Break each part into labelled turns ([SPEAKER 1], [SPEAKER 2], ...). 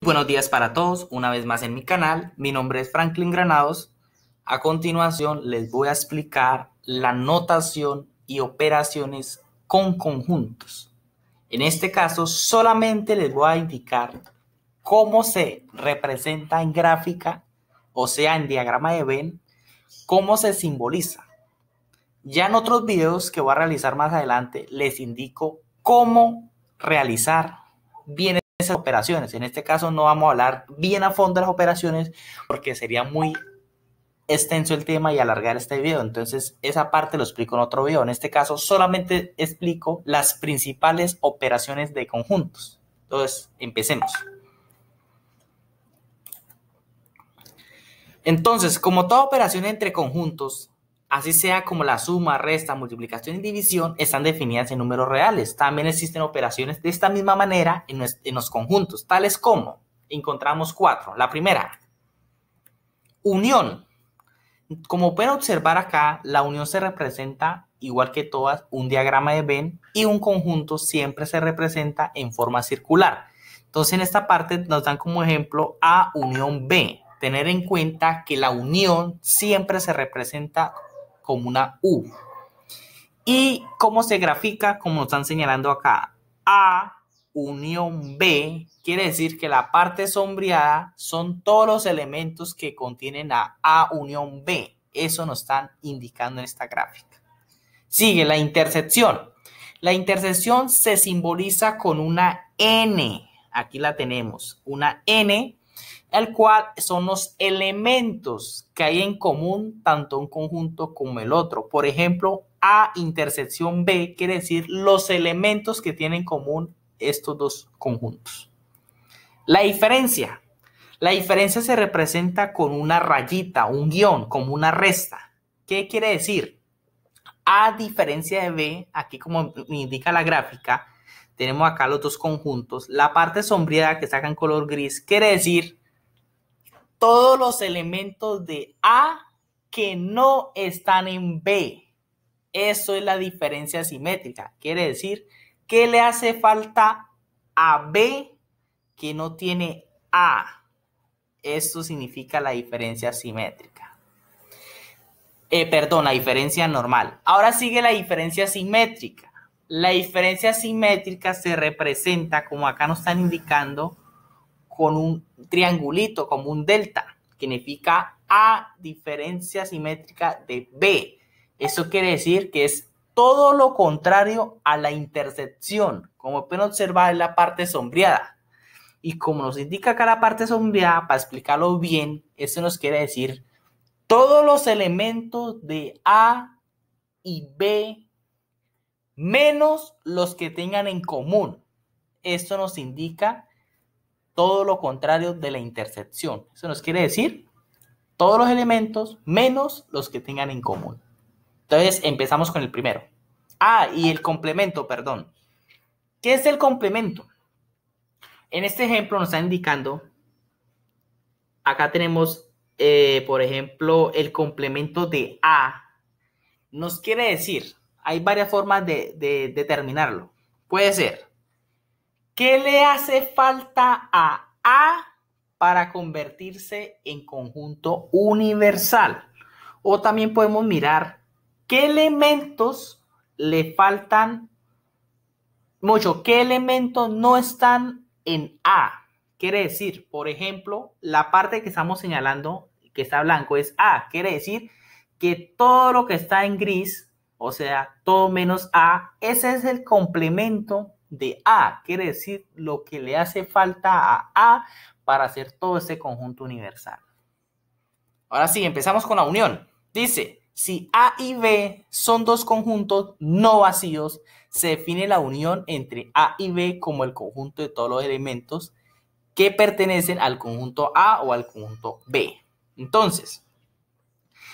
[SPEAKER 1] Buenos días para todos, una vez más en mi canal, mi nombre es Franklin Granados. A continuación les voy a explicar la notación y operaciones con conjuntos. En este caso solamente les voy a indicar cómo se representa en gráfica, o sea en diagrama de Venn, cómo se simboliza. Ya en otros videos que voy a realizar más adelante les indico cómo realizar bienes esas operaciones. En este caso no vamos a hablar bien a fondo de las operaciones porque sería muy extenso el tema y alargar este video. Entonces esa parte lo explico en otro video. En este caso solamente explico las principales operaciones de conjuntos. Entonces empecemos. Entonces, como toda operación entre conjuntos, así sea como la suma, resta, multiplicación y división, están definidas en números reales. También existen operaciones de esta misma manera en, los, conjuntos, tales como encontramos cuatro. La primera, unión. Como pueden observar acá, la unión se representa igual que todas un diagrama de Venn y un conjunto siempre se representa en forma circular. Entonces en esta parte nos dan como ejemplo A unión B. Tener en cuenta que la unión siempre se representa como una U. ¿Y cómo se grafica? Como están señalando acá, A unión B quiere decir que la parte sombreada son todos los elementos que contienen a A unión B. Eso nos están indicando en esta gráfica. Sigue la intersección. La intersección se simboliza con una N. Aquí la tenemos. Una N el cual son los elementos que hay en común tanto un conjunto como el otro. Por ejemplo, A intersección B quiere decir los elementos que tienen en común estos dos conjuntos. La diferencia. La diferencia se representa con una rayita, un guión, como una resta. ¿Qué quiere decir? A diferencia de B, aquí como indica la gráfica, tenemos acá los dos conjuntos. La parte sombría que saca en color gris quiere decir todos los elementos de A que no están en B. Eso es la diferencia simétrica. Quiere decir que le hace falta a B que no tiene A. Esto significa la diferencia simétrica. Eh, perdón, la diferencia normal. Ahora sigue la diferencia simétrica. La diferencia simétrica se representa, como acá nos están indicando, con un triangulito, como un delta, que significa A diferencia simétrica de B. Eso quiere decir que es todo lo contrario a la intersección, como pueden observar en la parte sombreada. Y como nos indica acá la parte sombreada, para explicarlo bien, eso nos quiere decir todos los elementos de A y B menos los que tengan en común. Esto nos indica todo lo contrario de la intersección. Eso nos quiere decir todos los elementos menos los que tengan en común. Entonces empezamos con el primero. Ah, y el complemento, perdón. ¿Qué es el complemento? En este ejemplo nos está indicando, acá tenemos, eh, por ejemplo, el complemento de A. Nos quiere decir, hay varias formas de determinarlo. Puede ser ¿Qué le hace falta a A para convertirse en conjunto universal? O también podemos mirar qué elementos le faltan mucho, qué elementos no están en A. Quiere decir, por ejemplo, la parte que estamos señalando que está blanco es A. Quiere decir que todo lo que está en gris, o sea, todo menos A, ese es el complemento de A, quiere decir lo que le hace falta a A para hacer todo ese conjunto universal. Ahora sí, empezamos con la unión. Dice, si A y B son dos conjuntos no vacíos, se define la unión entre A y B como el conjunto de todos los elementos que pertenecen al conjunto A o al conjunto B. Entonces,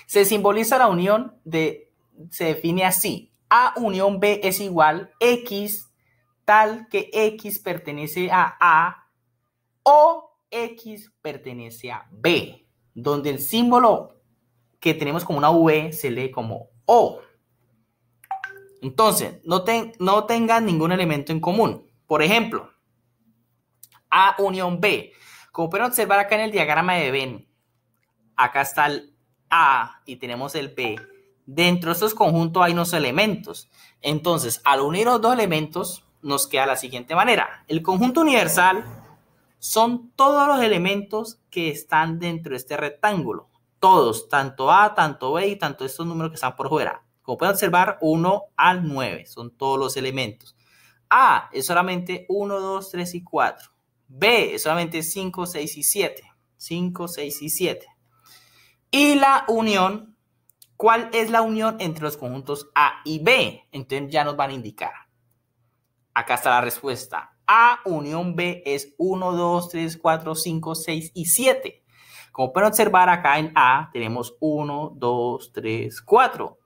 [SPEAKER 1] se simboliza la unión de, se define así, A unión B es igual X tal que X pertenece a A o X pertenece a B, donde el símbolo que tenemos como una V se lee como O. Entonces, no, tengan ningún elemento en común. Por ejemplo, A unión B. Como pueden observar acá en el diagrama de Ben. acá está el A y tenemos el B. Dentro de estos conjuntos hay unos elementos. Entonces, al unir los dos elementos, nos queda la siguiente manera. El conjunto universal son todos los elementos que están dentro de este rectángulo. Todos, tanto A, tanto B y tanto estos números que están por fuera. Como pueden observar, 1 al 9 son todos los elementos. A es solamente 1, 2, 3 y 4. B es solamente 5, 6 y 7. 5, 6 y 7. Y la unión, ¿cuál es la unión entre los conjuntos A y B? Entonces ya nos van a indicar. Acá está la respuesta. A unión B es 1, 2, 3, 4, 5, 6 y 7. Como pueden observar acá en A tenemos 1, 2, 3, 4,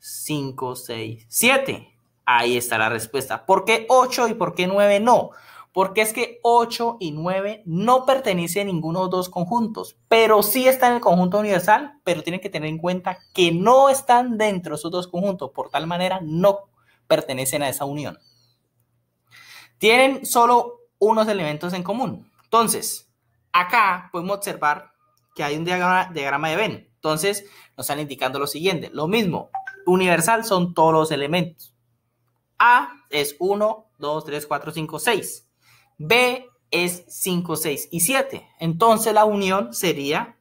[SPEAKER 1] 5, 6, 7. Ahí está la respuesta. ¿Por qué 8 y por qué 9 no? Porque es que 8 y 9 no pertenecen a ninguno de los dos conjuntos, pero sí están en el conjunto universal, pero tienen que tener en cuenta que no están dentro de esos dos conjuntos, por tal manera no pertenecen a esa unión tienen solo unos elementos en común. Entonces, acá podemos observar que hay un diagrama, de Venn. Entonces, nos están indicando lo siguiente. Lo mismo, universal son todos los elementos. A es 1, 2, 3, 4, 5, 6. B es 5, 6 y 7. Entonces, la unión sería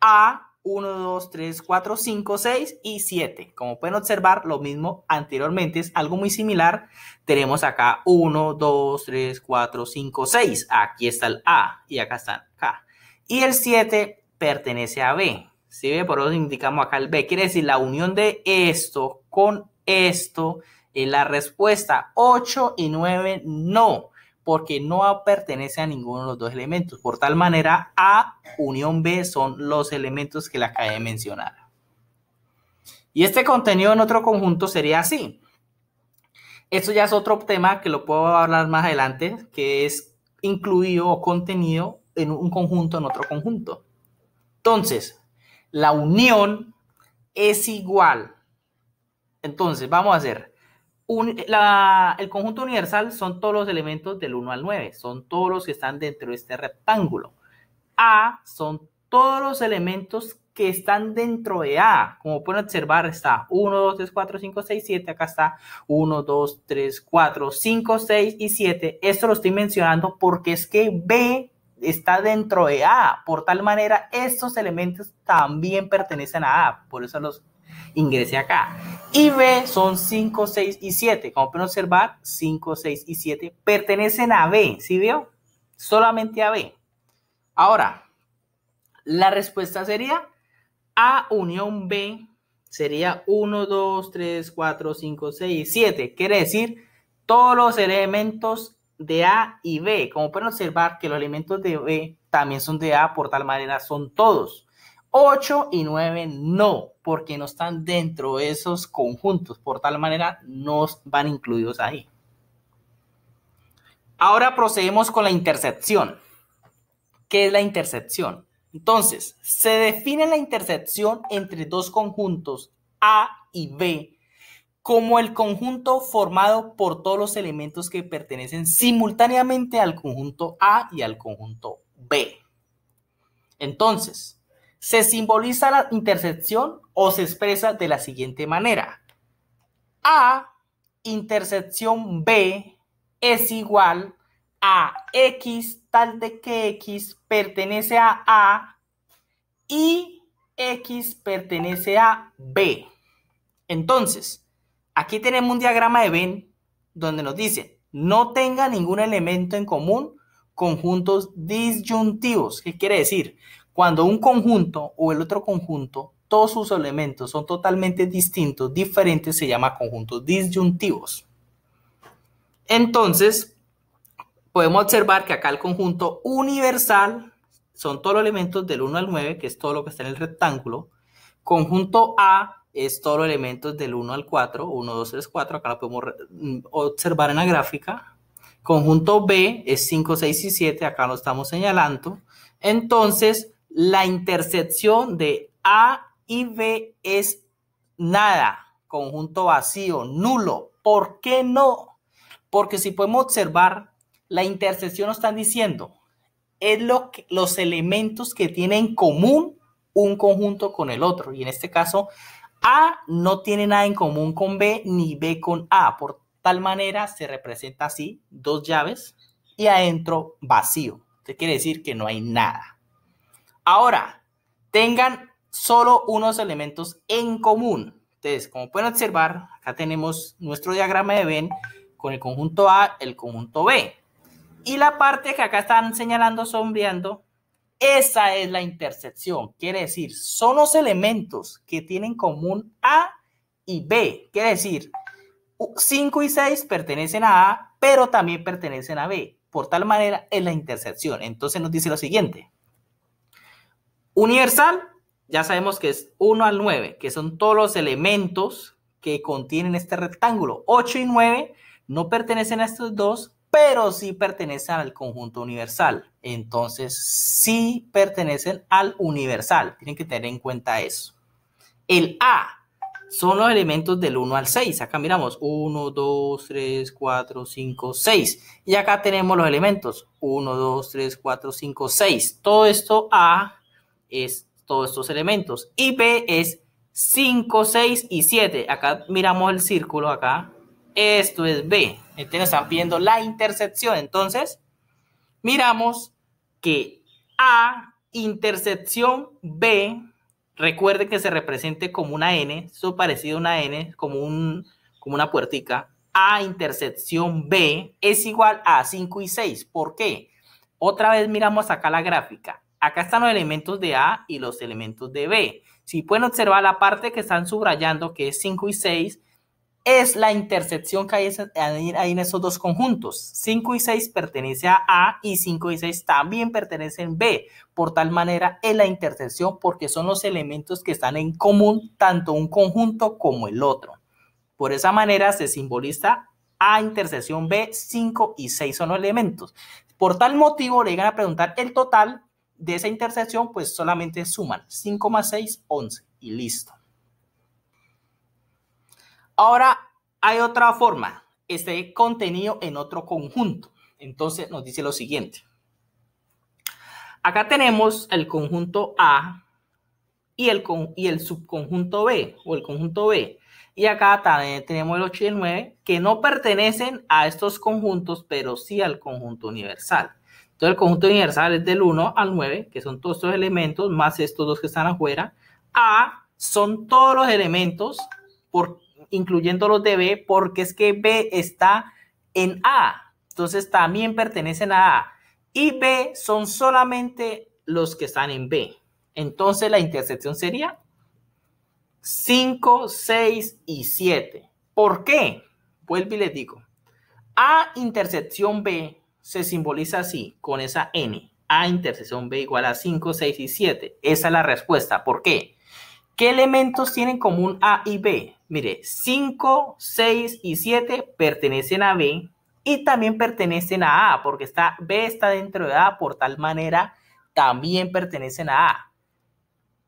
[SPEAKER 1] A 1, 2, 3, 4, 5, 6 y 7. Como pueden observar, lo mismo anteriormente es algo muy similar. Tenemos acá 1, 2, 3, 4, 5, 6. Aquí está el A y acá está el K. Y el 7 pertenece a B. ¿Sí Por eso indicamos acá el B. Quiere decir la unión de esto con esto es la respuesta. 8 y 9 no porque no pertenece a ninguno de los dos elementos. Por tal manera, A unión B son los elementos que le acabé de mencionar. Y este contenido en otro conjunto sería así. Esto ya es otro tema que lo puedo hablar más adelante, que es incluido o contenido en un conjunto en otro conjunto. Entonces, la unión es igual. Entonces, vamos a hacer el conjunto universal son todos los elementos del 1 al 9, son todos los que están dentro de este rectángulo. A son todos los elementos que están dentro de A. Como pueden observar, está 1, 2, 3, 4, 5, 6, 7. Acá está 1, 2, 3, 4, 5, 6 y 7. Esto lo estoy mencionando porque es que B está dentro de A. Por tal manera, estos elementos también pertenecen a A. Por eso los Ingrese acá. Y B son 5, 6 y 7. Como pueden observar, 5, 6 y 7 pertenecen a B. ¿Sí vio? Solamente a B. Ahora, la respuesta sería A unión B sería 1, 2, 3, 4, 5, 6, 7. Quiere decir todos los elementos de A y B. Como pueden observar que los elementos de B también son de A, por tal manera son todos. 8 y 9 no, porque no están dentro de esos conjuntos. Por tal manera, no van incluidos ahí. Ahora procedemos con la intercepción. ¿Qué es la intercepción? Entonces, se define la intercepción entre dos conjuntos A y B como el conjunto formado por todos los elementos que pertenecen simultáneamente al conjunto A y al conjunto B. Entonces, se simboliza la intersección o se expresa de la siguiente manera. A intersección B es igual a X tal de que X pertenece a A y X pertenece a B. Entonces, aquí tenemos un diagrama de Venn donde nos dice, no tenga ningún elemento en común conjuntos disyuntivos. ¿Qué quiere decir? Cuando un conjunto o el otro conjunto, todos sus elementos son totalmente distintos, diferentes, se llama conjuntos disyuntivos. Entonces, podemos observar que acá el conjunto universal son todos los elementos del 1 al 9, que es todo lo que está en el rectángulo. Conjunto A es todos los elementos del 1 al 4, 1, 2, 3, 4, acá lo podemos mm, observar en la gráfica. Conjunto B es 5, 6 y 7, acá lo estamos señalando. Entonces, la intersección de A y B es nada, conjunto vacío, nulo. ¿Por qué no? Porque si podemos observar, la intersección nos están diciendo, es lo los elementos que tienen en común un conjunto con el otro. Y en este caso, A no tiene nada en común con B ni B con A. Por tal manera se representa así, dos llaves y adentro vacío. Esto quiere decir que no hay nada. Ahora, tengan solo unos elementos en común. Entonces, como pueden observar, acá tenemos nuestro diagrama de Venn con el conjunto A, el conjunto B. Y la parte que acá están señalando, sombreando, esa es la intersección. Quiere decir, son los elementos que tienen en común A y B. Quiere decir, 5 y 6 pertenecen a A, pero también pertenecen a B. Por tal manera es la intersección. Entonces nos dice lo siguiente. Universal, ya sabemos que es 1 al 9, que son todos los elementos que contienen este rectángulo. 8 y 9 no pertenecen a estos dos, pero sí pertenecen al conjunto universal. Entonces, sí pertenecen al universal. Tienen que tener en cuenta eso. El A son los elementos del 1 al 6. Acá miramos 1, 2, 3, 4, 5, 6. Y acá tenemos los elementos 1, 2, 3, 4, 5, 6. Todo esto A es todos estos elementos. Y B es 5, 6 y 7. Acá miramos el círculo acá. Esto es B. Entonces están pidiendo la intersección. Entonces, miramos que A intersección B, recuerde que se represente como una N, eso parecido a una N, como, un, como una puertica. A intersección B es igual a 5 y 6. ¿Por qué? Otra vez miramos acá la gráfica. Acá están los elementos de A y los elementos de B. Si pueden observar la parte que están subrayando, que es 5 y 6, es la intersección que hay, en esos dos conjuntos. 5 y 6 pertenece a A y 5 y 6 también pertenecen a B. Por tal manera es la intersección porque son los elementos que están en común tanto un conjunto como el otro. Por esa manera se simboliza A intersección B, 5 y 6 son los elementos. Por tal motivo le llegan a preguntar el total de esa intersección, pues solamente suman 5 más 6, 11 y listo. Ahora hay otra forma, este contenido en otro conjunto. Entonces nos dice lo siguiente. Acá tenemos el conjunto A y el, y el subconjunto B o el conjunto B. Y acá también tenemos el 8 y el 9 que no pertenecen a estos conjuntos, pero sí al conjunto universal. Entonces el conjunto universal es del 1 al 9, que son todos estos elementos, más estos dos que están afuera. A son todos los elementos, por, incluyendo los de B, porque es que B está en A. Entonces también pertenecen a A. Y B son solamente los que están en B. Entonces la intersección sería 5, 6 y 7. ¿Por qué? Vuelvo y les digo. A intersección B se simboliza así, con esa n. A intersección B igual a 5, 6 y 7. Esa es la respuesta. ¿Por qué? ¿Qué elementos tienen común A y B? Mire, 5, 6 y 7 pertenecen a B y también pertenecen a A, porque está, B está dentro de A, por tal manera también pertenecen a A.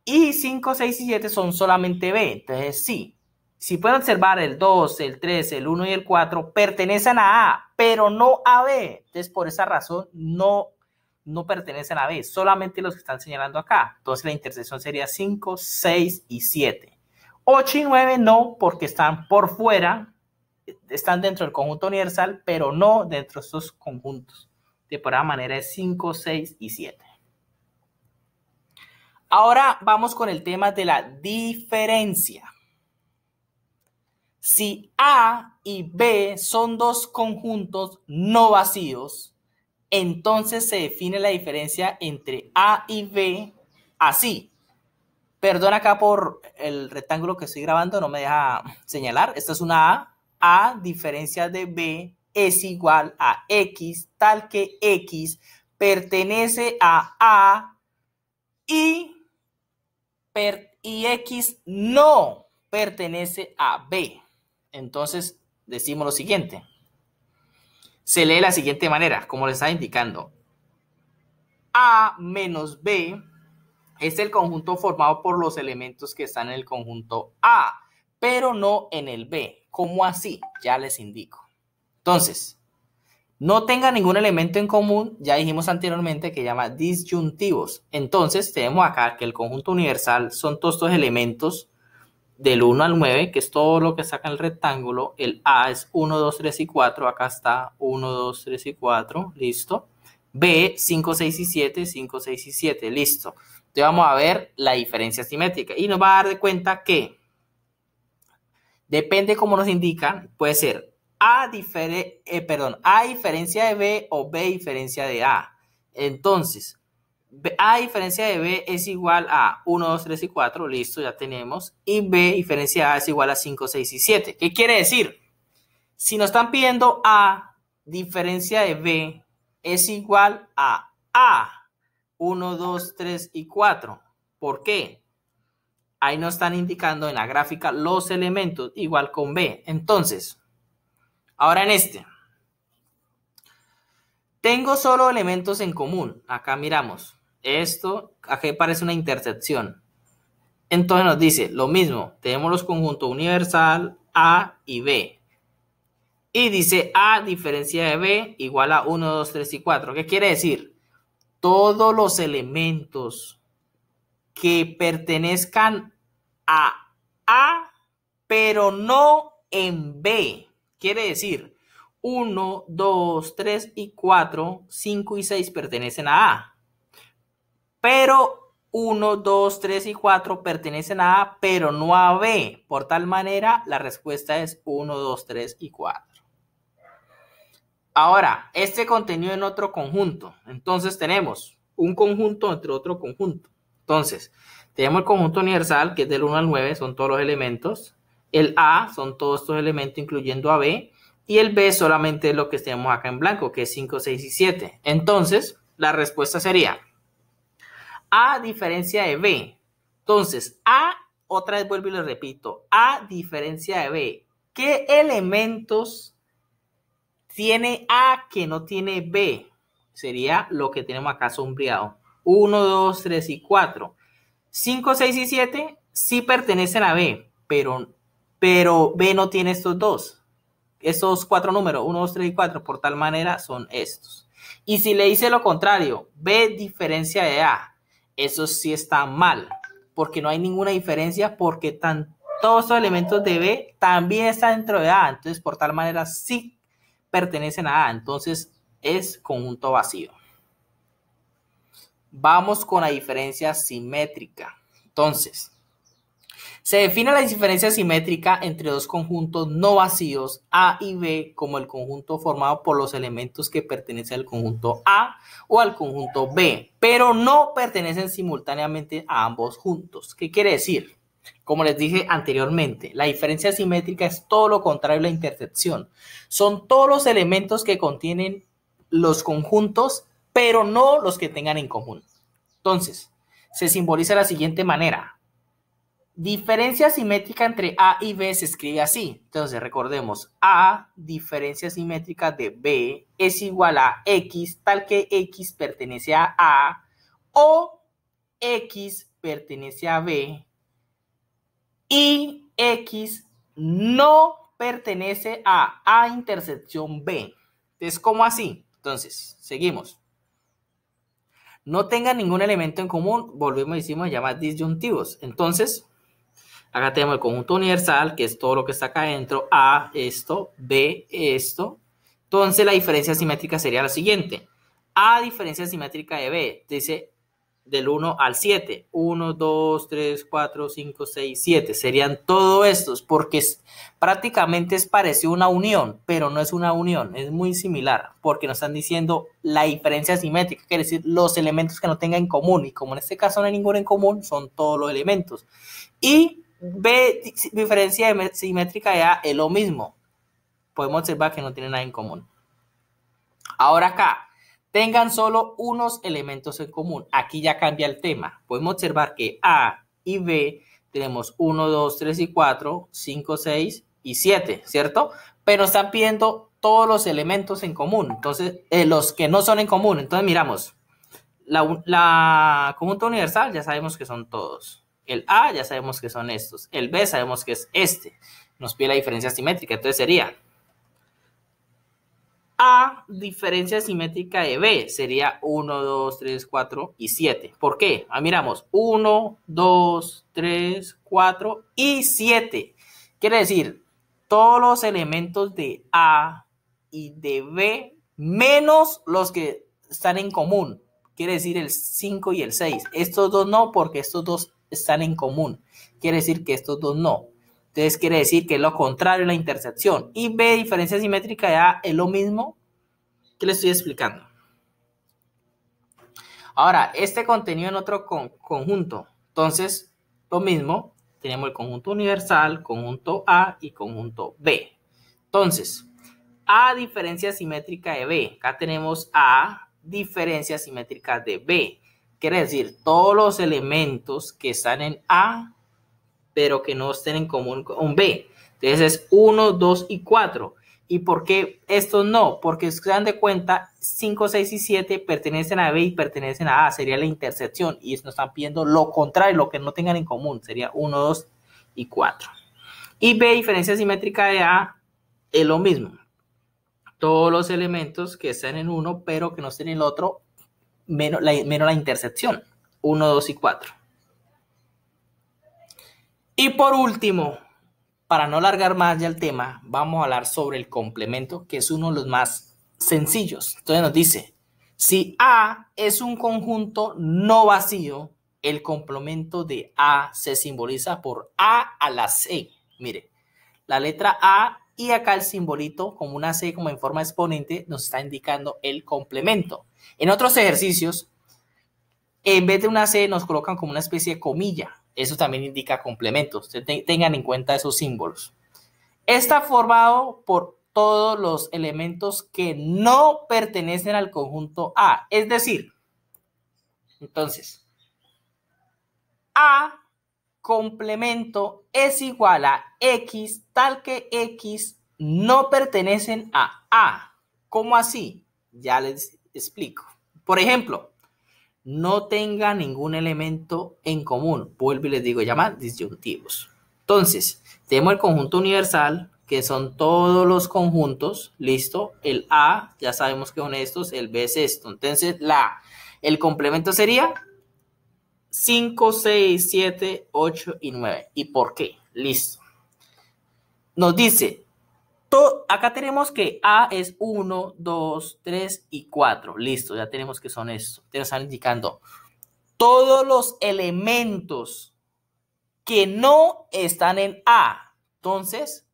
[SPEAKER 1] Y 5, 6 y 7 son solamente B. Entonces, sí, si pueden observar el 2, el 3, el 1 y el 4, pertenecen a A, pero no a B. Entonces, por esa razón, no, no pertenecen a B, solamente los que están señalando acá. Entonces, la intersección sería 5, 6 y 7. 8 y 9 no, porque están por fuera, están dentro del conjunto universal, pero no dentro de estos conjuntos. De por esa manera es 5, 6 y 7. Ahora vamos con el tema de la diferencia. Si A y B son dos conjuntos no vacíos, entonces se define la diferencia entre A y B así. Perdón acá por el rectángulo que estoy grabando, no me deja señalar. Esta es una A. A diferencia de B es igual a X, tal que X pertenece a A y, y X no pertenece a B entonces decimos lo siguiente. Se lee de la siguiente manera, como les estaba indicando. A menos B es el conjunto formado por los elementos que están en el conjunto A, pero no en el B. ¿Cómo así? Ya les indico. Entonces, no tenga ningún elemento en común, ya dijimos anteriormente que llama disyuntivos. Entonces, tenemos acá que el conjunto universal son todos estos elementos del 1 al 9, que es todo lo que saca el rectángulo, el A es 1, 2, 3 y 4, acá está 1, 2, 3 y 4, listo. B, 5, 6 y 7, 5, 6 y 7, listo. Entonces vamos a ver la diferencia simétrica y nos va a dar de cuenta que depende como nos indican, puede ser A, eh, perdón, A diferencia de B o B diferencia de A. Entonces, a diferencia de B es igual a 1, 2, 3 y 4, listo, ya tenemos. Y B diferencia de A es igual a 5, 6 y 7. ¿Qué quiere decir? Si nos están pidiendo A diferencia de B es igual a A, 1, 2, 3 y 4. ¿Por qué? Ahí nos están indicando en la gráfica los elementos igual con B. Entonces, ahora en este. Tengo solo elementos en común. Acá miramos esto aquí parece una intercepción. Entonces nos dice lo mismo, tenemos los conjuntos universal A y B. Y dice A diferencia de B igual a 1, 2, 3 y 4. ¿Qué quiere decir? Todos los elementos que pertenezcan a A, pero no en B. Quiere decir, 1, 2, 3 y 4, 5 y 6 pertenecen a A pero 1, 2, 3 y 4 pertenecen a A, pero no a B. Por tal manera, la respuesta es 1, 2, 3 y 4. Ahora, este contenido en otro conjunto. Entonces tenemos un conjunto entre otro conjunto. Entonces, tenemos el conjunto universal, que es del 1 al 9, son todos los elementos. El A son todos estos elementos, incluyendo a B. Y el B solamente es lo que tenemos acá en blanco, que es 5, 6 y 7. Entonces, la respuesta sería a diferencia de B. Entonces, A, otra vez vuelvo y lo repito, A diferencia de B. ¿Qué elementos tiene A que no tiene B? Sería lo que tenemos acá sombreado. 1, 2, 3 y 4. 5, 6 y 7 sí pertenecen a B, pero, pero B no tiene estos dos. Estos cuatro números, 1, 2, 3 y 4, por tal manera son estos. Y si le hice lo contrario, B diferencia de A, eso sí está mal, porque no hay ninguna diferencia, porque tan, todos los elementos de B también están dentro de A, entonces por tal manera sí pertenecen a A, entonces es conjunto vacío. Vamos con la diferencia simétrica. Entonces, se define la diferencia simétrica entre dos conjuntos no vacíos A y B como el conjunto formado por los elementos que pertenecen al conjunto A o al conjunto B, pero no pertenecen simultáneamente a ambos juntos. ¿Qué quiere decir? Como les dije anteriormente, la diferencia simétrica es todo lo contrario a la intersección. Son todos los elementos que contienen los conjuntos, pero no los que tengan en común. Entonces, se simboliza de la siguiente manera. Diferencia simétrica entre A y B se escribe así. Entonces recordemos, A, diferencia simétrica de B, es igual a X, tal que X pertenece a A, o X pertenece a B, y X no pertenece a A intersección B. Es como así? Entonces, seguimos. No tengan ningún elemento en común, volvemos y decimos, llamadas disyuntivos. Entonces, Acá tenemos el conjunto universal, que es todo lo que está acá adentro. A, esto. B, esto. Entonces, la diferencia simétrica sería la siguiente. A, diferencia simétrica de B. Dice del 1 al 7. 1, 2, 3, 4, 5, 6, 7. Serían todos estos, porque prácticamente es parecido a una unión, pero no es una unión, es muy similar, porque nos están diciendo la diferencia simétrica, quiere decir los elementos que no tengan en común, y como en este caso no hay ninguno en común, son todos los elementos. Y B, diferencia simétrica de A es lo mismo. Podemos observar que no tiene nada en común. Ahora acá, tengan solo unos elementos en común. Aquí ya cambia el tema. Podemos observar que A y B tenemos 1, 2, 3 y 4, 5, 6 y 7, ¿cierto? Pero están pidiendo todos los elementos en común. Entonces, eh, los que no son en común. Entonces, miramos. La, la conjunta universal ya sabemos que son todos. El A ya sabemos que son estos. El B sabemos que es este. Nos pide la diferencia simétrica. Entonces sería A diferencia simétrica de B. Sería 1, 2, 3, 4 y 7. ¿Por qué? Ah, miramos. 1, 2, 3, 4 y 7. Quiere decir, todos los elementos de A y de B menos los que están en común. Quiere decir el 5 y el 6. Estos dos no, porque estos dos están en común. Quiere decir que estos dos no. Entonces quiere decir que es lo contrario a la intersección. Y B, diferencia simétrica de A, es lo mismo que le estoy explicando. Ahora, este contenido en otro conjunto. Entonces, lo mismo, tenemos el conjunto universal, conjunto A y conjunto B. Entonces, A diferencia simétrica de B. Acá tenemos A diferencia simétrica de B. Quiere decir, todos los elementos que están en A, pero que no estén en común con B. Entonces es 1, 2 y 4. ¿Y por qué estos no? Porque se dan de cuenta, 5, 6 y 7 pertenecen a B y pertenecen a A. Sería la intersección. Y nos están pidiendo lo contrario, lo que no tengan en común. Sería 1, 2 y 4. Y B, diferencia simétrica de A, es lo mismo. Todos los elementos que están en uno, pero que no estén en el otro, menos la, intersección, 1, 2 y 4. Y por último, para no alargar más ya el tema, vamos a hablar sobre el complemento, que es uno de los más sencillos. Entonces nos dice, si A es un conjunto no vacío, el complemento de A se simboliza por A a la C. Mire, la letra A y acá el simbolito como una C como en forma exponente nos está indicando el complemento. En otros ejercicios, en vez de una C nos colocan como una especie de comilla. Eso también indica complementos. Tengan en cuenta esos símbolos. Está formado por todos los elementos que no pertenecen al conjunto A. Es decir, entonces, A complemento es igual a X tal que X no pertenecen a A. ¿Cómo así? Ya les Explico. Por ejemplo, no tenga ningún elemento en común. Vuelvo y les digo, llaman disyuntivos. Entonces, tenemos el conjunto universal, que son todos los conjuntos, listo. El A, ya sabemos que son estos, el B es esto. Entonces, la, el complemento sería 5, 6, 7, 8 y 9. ¿Y por qué? Listo. Nos dice, acá tenemos que A es 1, 2, 3 y 4. Listo, ya tenemos que son estos. Te están indicando todos los elementos que no están en A. Entonces,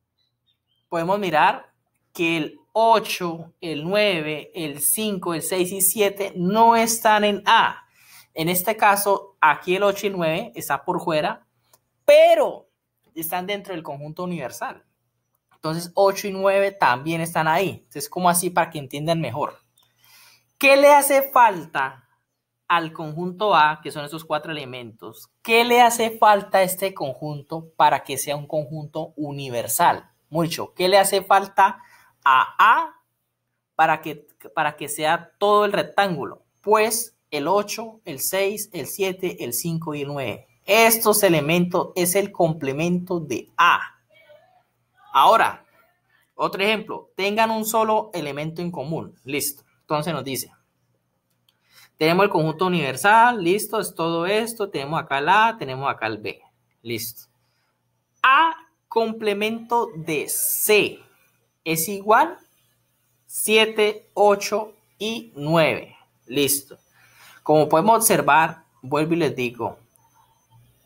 [SPEAKER 1] podemos mirar que el 8, el 9, el 5, el 6 y 7 no están en A. En este caso, aquí el 8 y 9 está por fuera, pero están dentro del conjunto universal. Entonces 8 y 9 también están ahí. Entonces, como así para que entiendan mejor. ¿Qué le hace falta al conjunto A, que son esos cuatro elementos? ¿Qué le hace falta a este conjunto para que sea un conjunto universal? Mucho. ¿Qué le hace falta a A para que, para que sea todo el rectángulo? Pues el 8, el 6, el 7, el 5 y el 9. Estos elementos es el complemento de A. Ahora, otro ejemplo, tengan un solo elemento en común. Listo. Entonces nos dice, tenemos el conjunto universal, listo, es todo esto, tenemos acá el A, tenemos acá el B, listo. A complemento de C es igual 7, 8 y 9, listo. Como podemos observar, vuelvo y les digo,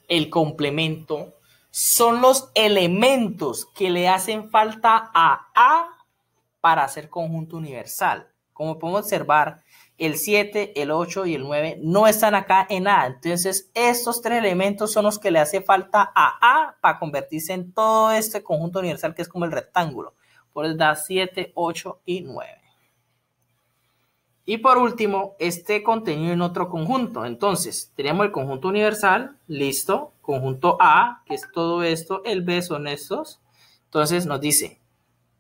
[SPEAKER 1] el complemento son los elementos que le hacen falta a A para hacer conjunto universal. Como podemos observar, el 7, el 8 y el 9 no están acá en A. Entonces, estos tres elementos son los que le hace falta a A para convertirse en todo este conjunto universal que es como el rectángulo. Por eso da 7, 8 y 9. Y por último, este contenido en otro conjunto. Entonces, tenemos el conjunto universal, listo, conjunto A, que es todo esto, el B son estos. Entonces nos dice,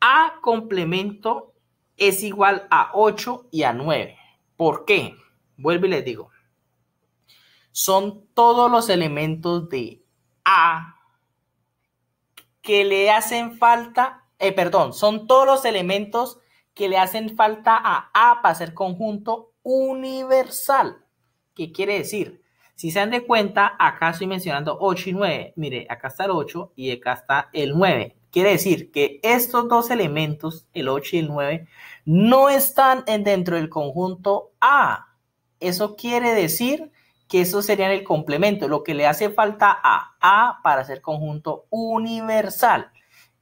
[SPEAKER 1] A complemento es igual a 8 y a 9. ¿Por qué? Vuelvo y les digo. Son todos los elementos de A que le hacen falta, eh, perdón, son todos los elementos que le hacen falta a A para ser conjunto universal. ¿Qué quiere decir? Si se dan de cuenta, acá estoy mencionando 8 y 9. Mire, acá está el 8 y acá está el 9. Quiere decir que estos dos elementos, el 8 y el 9, no están dentro del conjunto A. Eso quiere decir que eso serían el complemento, lo que le hace falta a A para ser conjunto universal.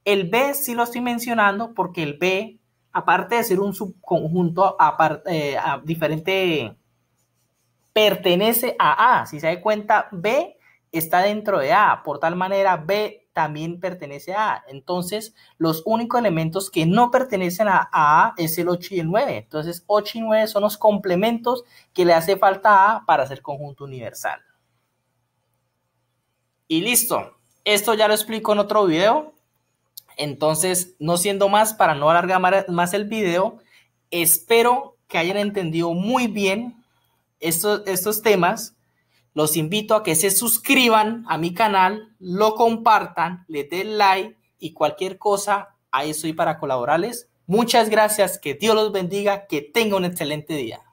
[SPEAKER 1] El B sí lo estoy mencionando porque el B aparte de ser un subconjunto eh, diferente, pertenece a A. Si se da cuenta, B está dentro de A. Por tal manera, B también pertenece a A. Entonces, los únicos elementos que no pertenecen a A es el 8 y el 9. Entonces, 8 y 9 son los complementos que le hace falta a A para ser conjunto universal. Y listo. Esto ya lo explico en otro video. Entonces, no siendo más, para no alargar más el video, espero que hayan entendido muy bien estos, temas. Los invito a que se suscriban a mi canal, lo compartan, le den like y cualquier cosa, ahí estoy para colaborarles. Muchas gracias, que Dios los bendiga, que tenga un excelente día.